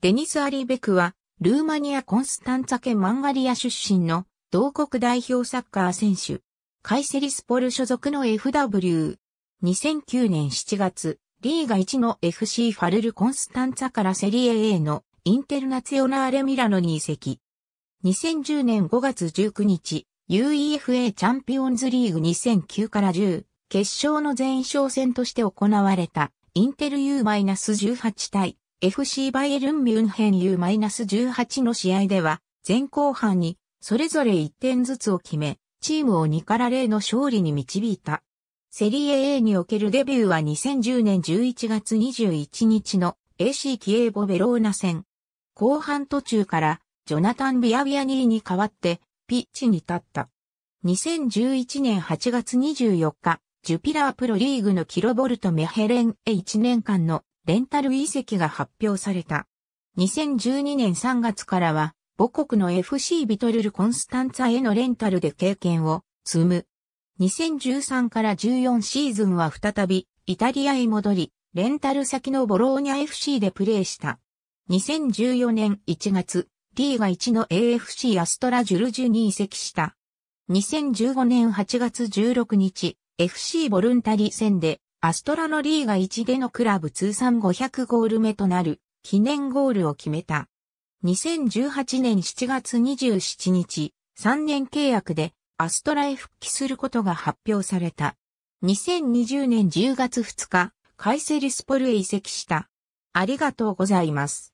デニス・アリーベクは、ルーマニア・コンスタンツァ県マンガリア出身の、同国代表サッカー選手。カイセリスポル所属の FW。2009年7月、リーガ1の FC ファルル・コンスタンツァからセリエ A のインテルナツヨナーレ・ミラノに移籍。2010年5月19日、UEFA チャンピオンズリーグ2009から10、決勝の前勝戦として行われた、インテル U-18 対 FC バイエルンミュンヘン U-18 の試合では、前後半にそれぞれ1点ずつを決め、チームを2から0の勝利に導いた。セリエ A におけるデビューは2010年11月21日の AC キエーボベローナ戦。後半途中からジョナタン・ビアビアニーに代わってピッチに立った。2011年8月24日、ジュピラープロリーグのキロボルト・メヘレンへ1年間のレンタル移籍が発表された。2012年3月からは、母国の FC ビトルル・コンスタンツァへのレンタルで経験を積む。2013から14シーズンは再びイタリアへ戻り、レンタル先のボローニャ FC でプレーした。2014年1月、リーガ1の AFC アストラジュルジュに移籍した。2015年8月16日、FC ボルンタリ戦でアストラのリーガ1でのクラブ通算500ゴール目となる記念ゴールを決めた。2018年7月27日、3年契約でアストラへ復帰することが発表された。2020年10月2日、カイセリスポルへ移籍した。ありがとうございます。